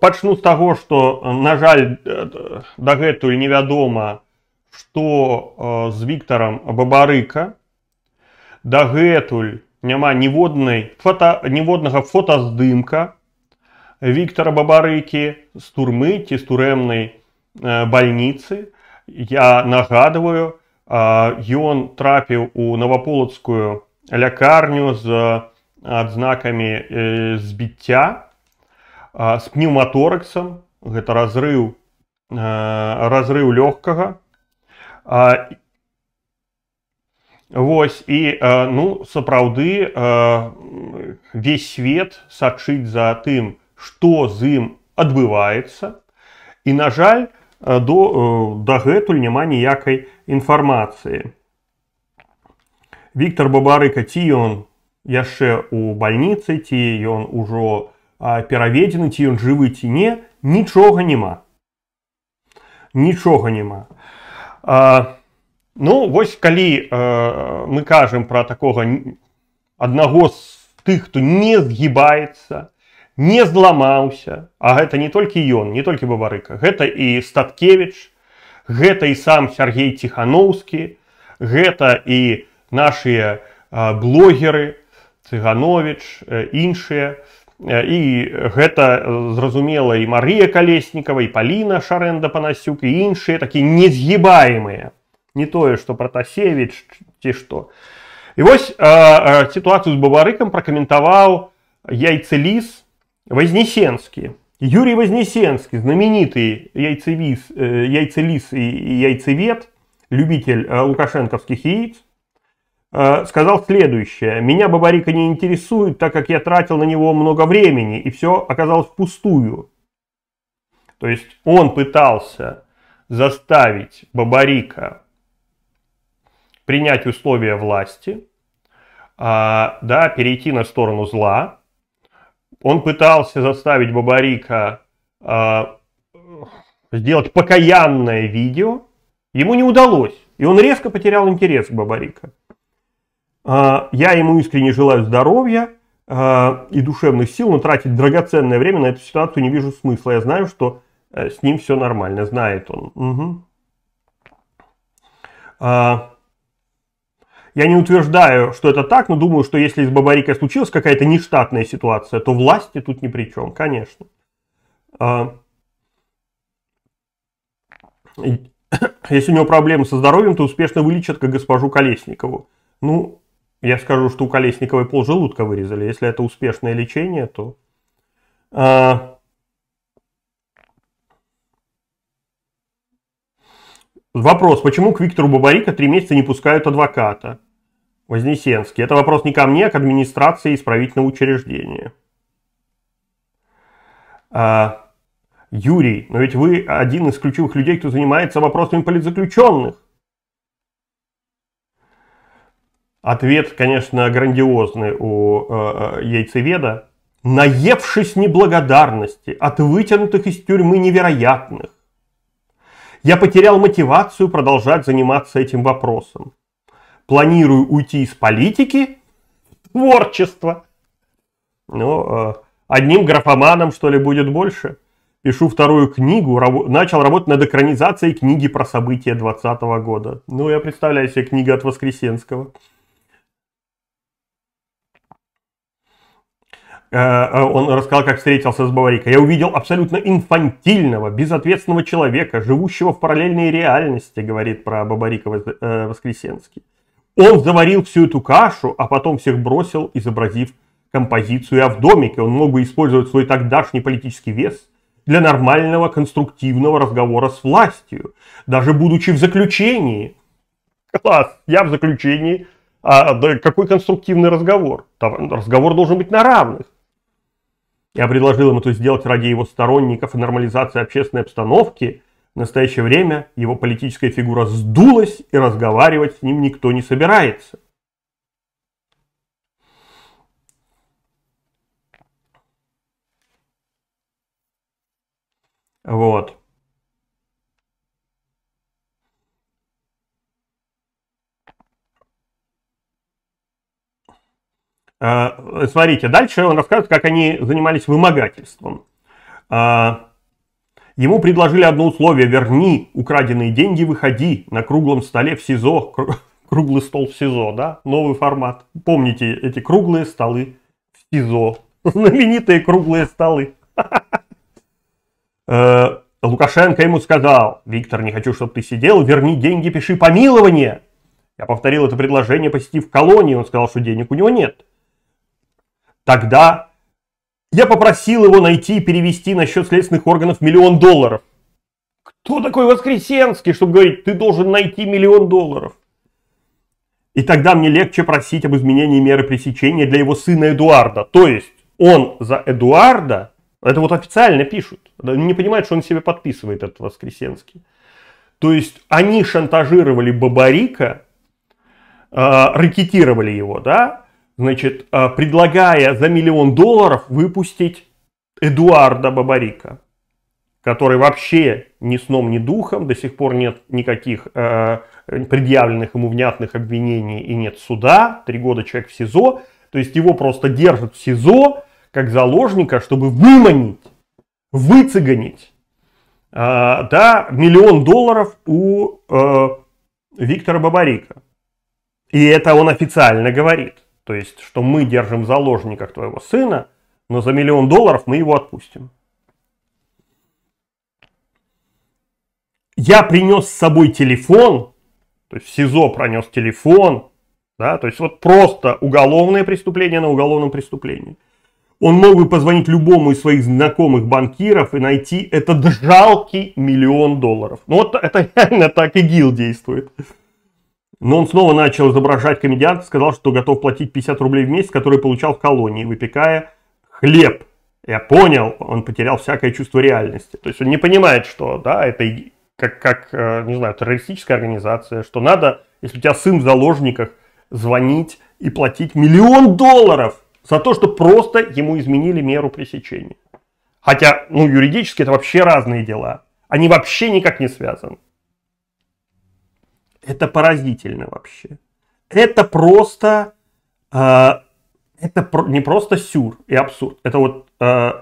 пачну з таго што э, на жаль э, дагэтуль невядома што э, з Віктарам бабарыка дагэтуль няма ніводнай фото ніводнага фотаздымка Віктора бабарыкі з турмы ці з турэмнай бальніцы я нагадваю ён трапіў у наваполацкую лякарню з адзнакамі збіцця с а пневмотораксом, пнеўматораксам гэта разрыв а, разрыў лёгкага а, Вось і ну сапраўды весь свет сачыць за тым, што з ім адбываецца. І, на жаль, до, дагэтуль няма ніякай інфармацыі. Віктор Бабарыка ці ён яшчэ ў бальніцы, ці ён ужо а пераведзены ці ён жывы ці не нічога няма нічога няма а, ну вось калі а, мы кажам пра такога аднаго з тых хто не згібаецца не зламаўся а гэта не толькі ён не толькі бабарыка гэта і статкевич гэта і сам Сергей ціханаўскі гэта і нашыя а, блогеры цыганович іншыя то і э, гэта э, зразумела і Марыя калеснікава і паліна Шаренда, панасюк і іншыя такія незгібаемыя не тое што пратасевіч ці што і вось э, э, сітуацыю з бабарыкам пракаментаваў яйцеліс вознесенскі Юрий вознесенскі знамениты яйцевіс э, яйцеліс і яйцевед любитель э, лукашэнкаўскіх яиц Э, сказал следующее. Меня Бабарика не интересует, так как я тратил на него много времени, и все оказалось впустую. То есть он пытался заставить Бабарика принять условия власти, а, да, перейти на сторону зла. Он пытался заставить Бабарика а, сделать покаянное видео. Ему не удалось, и он резко потерял интерес к Бабарика. А, я ему искренне желаю здоровья а, и душевных сил, но тратить драгоценное время на эту ситуацию не вижу смысла. Я знаю, что э, с ним все нормально, знает он. Угу. Я не утверждаю, что это так, но думаю, что если с Бабарикой случилась какая-то нештатная ситуация, то власти тут ни при чем, конечно. Если у него проблемы со здоровьем, то успешно вылечат, как госпожу Колесникову. Ну, я скажу, что у Колесниковой полжелудка вырезали. Если это успешное лечение, то... А... Вопрос, почему к Виктору Бабарико три месяца не пускают адвоката? Вознесенский. Это вопрос не ко мне, а к администрации исправительного учреждения. А... Юрий, но ведь вы один из ключевых людей, кто занимается вопросами политзаключенных. Ответ, конечно, грандиозный у э, э, яйцеведа. Наевшись неблагодарности от вытянутых из тюрьмы невероятных, я потерял мотивацию продолжать заниматься этим вопросом. Планирую уйти из политики в творчество. Ну, э, одним графоманом, что ли, будет больше? Пишу вторую книгу, раб, начал работать над экранизацией книги про события 2020 года. Ну, я представляю себе книга от Воскресенского. Э, э, он рассказал, как встретился с Баварикой. Я увидел абсолютно инфантильного, безответственного человека, живущего в параллельной реальности, говорит про Бабарика э, Воскресенский. Он заварил всю эту кашу, а потом всех бросил, изобразив композицию Авдомика. Он мог бы использовать свой тогдашний политический вес для нормального конструктивного разговора с властью, даже будучи в заключении. Класс, я в заключении. А какой конструктивный разговор? Разговор должен быть на равных. Я предложил им это сделать ради его сторонников и нормализации общественной обстановки. В настоящее время его политическая фигура сдулась, и разговаривать с ним никто не собирается. Вот. Э, смотрите, дальше он рассказывает, как они занимались вымогательством. Э, ему предложили одно условие – верни украденные деньги, выходи на круглом столе в СИЗО, круглый стол в СИЗО, да, новый формат. Помните эти круглые столы в СИЗО, знаменитые круглые столы. Э, Лукашенко ему сказал, Виктор, не хочу, чтобы ты сидел, верни деньги, пиши помилование. Я повторил это предложение, посетив колонию, он сказал, что денег у него нет. Тогда я попросил его найти и перевести на счет следственных органов миллион долларов. Кто такой Воскресенский, чтобы говорить, ты должен найти миллион долларов? И тогда мне легче просить об изменении меры пресечения для его сына Эдуарда. То есть он за Эдуарда, это вот официально пишут, не понимает, что он себе подписывает этот Воскресенский. То есть они шантажировали Бабарика, э, ракетировали его, да, значит, э, предлагая за миллион долларов выпустить Эдуарда Бабарика, который вообще ни сном, ни духом, до сих пор нет никаких э, предъявленных ему внятных обвинений и нет суда, три года человек в СИЗО, то есть его просто держат в СИЗО как заложника, чтобы выманить, выцегонить, э, да, миллион долларов у э, Виктора Бабарика. И это он официально говорит. То есть, что мы держим в заложниках твоего сына, но за миллион долларов мы его отпустим. Я принес с собой телефон, то есть в СИЗО пронес телефон, да, то есть вот просто уголовное преступление на уголовном преступлении. Он мог бы позвонить любому из своих знакомых банкиров и найти этот жалкий миллион долларов. Ну вот это реально так и Гил действует. Но он снова начал изображать комедианта, сказал, что готов платить 50 рублей в месяц, который получал в колонии, выпекая хлеб. Я понял, он потерял всякое чувство реальности. То есть он не понимает, что да, это как, как э, не знаю, террористическая организация, что надо, если у тебя сын в заложниках, звонить и платить миллион долларов за то, что просто ему изменили меру пресечения. Хотя, ну, юридически это вообще разные дела. Они вообще никак не связаны. Это поразительно вообще. Это просто... Э, это про, не просто сюр и абсурд. Это вот э,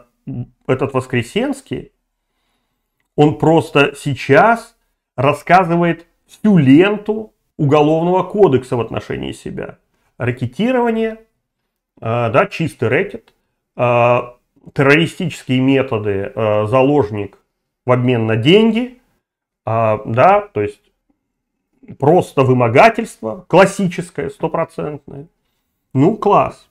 этот Воскресенский, он просто сейчас рассказывает всю ленту уголовного кодекса в отношении себя. Ракетирование, э, да, чистый рэкет, э, террористические методы, э, заложник в обмен на деньги, э, да, то есть просто вымогательство, классическое, стопроцентное. Ну, класс.